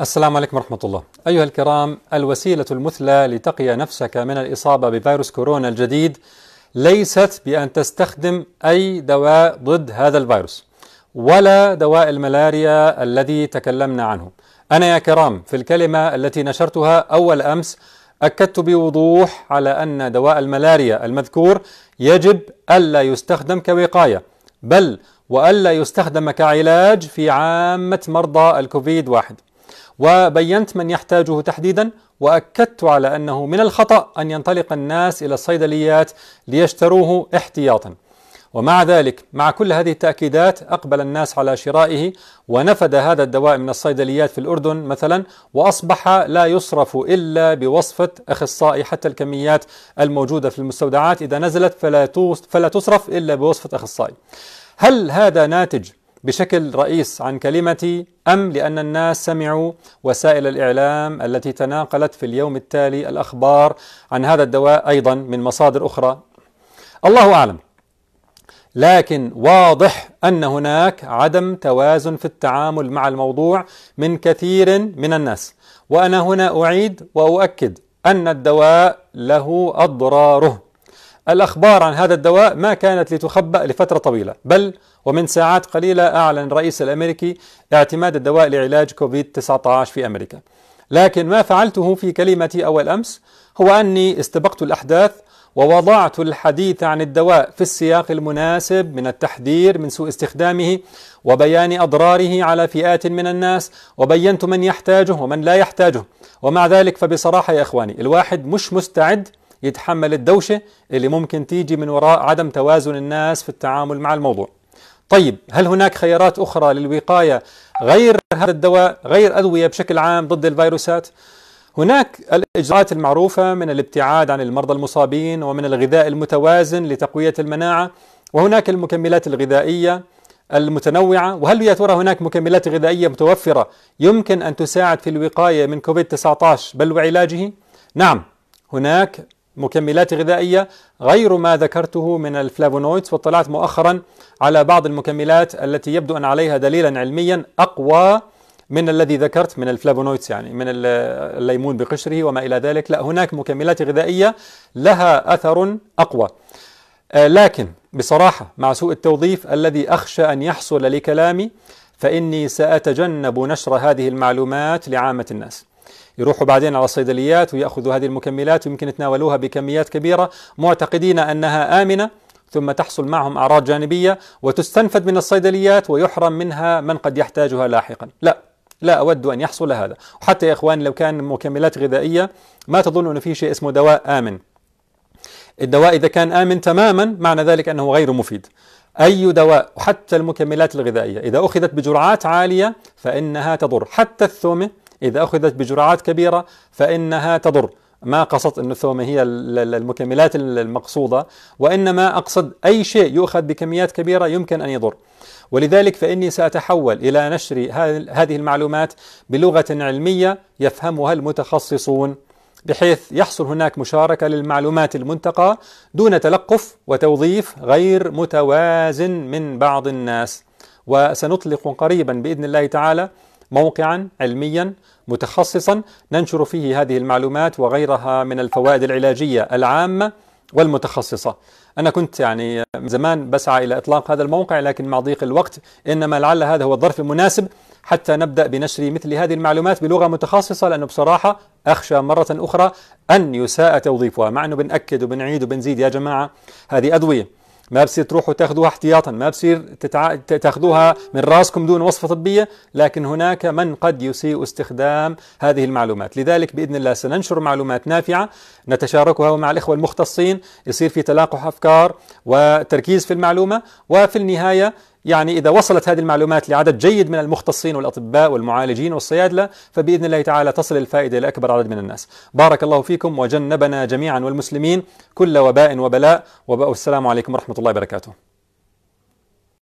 السلام عليكم ورحمة الله. أيها الكرام، الوسيلة المثلى لتقي نفسك من الإصابة بفيروس كورونا الجديد ليست بأن تستخدم أي دواء ضد هذا الفيروس، ولا دواء الملاريا الذي تكلمنا عنه. أنا يا كرام في الكلمة التي نشرتها أول أمس أكدت بوضوح على أن دواء الملاريا المذكور يجب ألا يستخدم كوقاية، بل وألا يستخدم كعلاج في عامة مرضى الكوفيد واحد. وبينت من يحتاجه تحديدا واكدت على انه من الخطا ان ينطلق الناس الى الصيدليات ليشتروه احتياطا ومع ذلك مع كل هذه التأكيدات أقبل الناس على شرائه ونفد هذا الدواء من الصيدليات في الأردن مثلا وأصبح لا يصرف إلا بوصفة أخصائي حتى الكميات الموجودة في المستودعات إذا نزلت فلا, فلا تصرف إلا بوصفة أخصائي هل هذا ناتج بشكل رئيس عن كلمتي أم لأن الناس سمعوا وسائل الإعلام التي تناقلت في اليوم التالي الأخبار عن هذا الدواء أيضا من مصادر أخرى الله أعلم لكن واضح أن هناك عدم توازن في التعامل مع الموضوع من كثير من الناس وأنا هنا أعيد وأؤكد أن الدواء له أضراره الأخبار عن هذا الدواء ما كانت لتخبأ لفترة طويلة بل ومن ساعات قليلة أعلن الرئيس الأمريكي اعتماد الدواء لعلاج كوفيد-19 في أمريكا لكن ما فعلته في كلمتي أول أمس هو أني استبقت الأحداث ووضعت الحديث عن الدواء في السياق المناسب من التحذير من سوء استخدامه وبيان اضراره على فئات من الناس وبينت من يحتاجه ومن لا يحتاجه ومع ذلك فبصراحه يا اخواني الواحد مش مستعد يتحمل الدوشة اللي ممكن تيجي من وراء عدم توازن الناس في التعامل مع الموضوع طيب هل هناك خيارات أخرى للوقاية غير هذا الدواء غير أدوية بشكل عام ضد الفيروسات هناك الإجراءات المعروفة من الابتعاد عن المرضى المصابين ومن الغذاء المتوازن لتقوية المناعة وهناك المكملات الغذائية المتنوعة وهل يا ترى هناك مكملات غذائية متوفرة يمكن أن تساعد في الوقاية من كوفيد-19 بل وعلاجه؟ نعم هناك مكملات غذائية غير ما ذكرته من الفلافونويدز واطلعت مؤخرا على بعض المكملات التي يبدو أن عليها دليلا علميا أقوى من الذي ذكرت من الفلافونويدز يعني من الليمون بقشره وما إلى ذلك لا هناك مكملات غذائية لها أثر أقوى آه، لكن بصراحة مع سوء التوظيف الذي أخشى أن يحصل لكلامي فإني سأتجنب نشر هذه المعلومات لعامة الناس يروحوا بعدين على الصيدليات ويأخذوا هذه المكملات ويمكن يتناولوها بكميات كبيرة معتقدين أنها آمنة ثم تحصل معهم أعراض جانبية وتستنفد من الصيدليات ويحرم منها من قد يحتاجها لاحقا لا لا أود أن يحصل هذا وحتى يا إخواني لو كان مكملات غذائية ما تظن أن في شيء اسمه دواء آمن الدواء إذا كان آمن تماما معنى ذلك أنه غير مفيد أي دواء وحتى المكملات الغذائية إذا أخذت بجرعات عالية فإنها تضر حتى الثومة إذا أخذت بجرعات كبيرة فإنها تضر ما قصدت أن الثومة هي المكملات المقصودة وإنما أقصد أي شيء يؤخذ بكميات كبيرة يمكن أن يضر ولذلك فإني سأتحول إلى نشر هذه المعلومات بلغة علمية يفهمها المتخصصون بحيث يحصل هناك مشاركة للمعلومات المنتقى دون تلقف وتوظيف غير متوازن من بعض الناس وسنطلق قريبا بإذن الله تعالى موقعا علميا متخصصا ننشر فيه هذه المعلومات وغيرها من الفوائد العلاجيه العامه والمتخصصه. انا كنت يعني من زمان بسعى الى اطلاق هذا الموقع لكن مع ضيق الوقت انما لعل هذا هو الظرف المناسب حتى نبدا بنشر مثل هذه المعلومات بلغه متخصصه لانه بصراحه اخشى مره اخرى ان يساء توظيفها مع انه بناكد وبنعيد وبنزيد يا جماعه هذه ادويه ما بصير تروحوا تاخذوها احتياطا ما بصير تتع... تاخذوها من راسكم دون وصفة طبية لكن هناك من قد يسيء استخدام هذه المعلومات لذلك بإذن الله سننشر معلومات نافعة نتشاركها مع الإخوة المختصين يصير في تلاقح أفكار وتركيز في المعلومة وفي النهاية يعني إذا وصلت هذه المعلومات لعدد جيد من المختصين والأطباء والمعالجين والصيادلة فبإذن الله تعالى تصل الفائدة لأكبر عدد من الناس بارك الله فيكم وجنبنا جميعا والمسلمين كل وباء وبلاء والسلام عليكم ورحمة الله وبركاته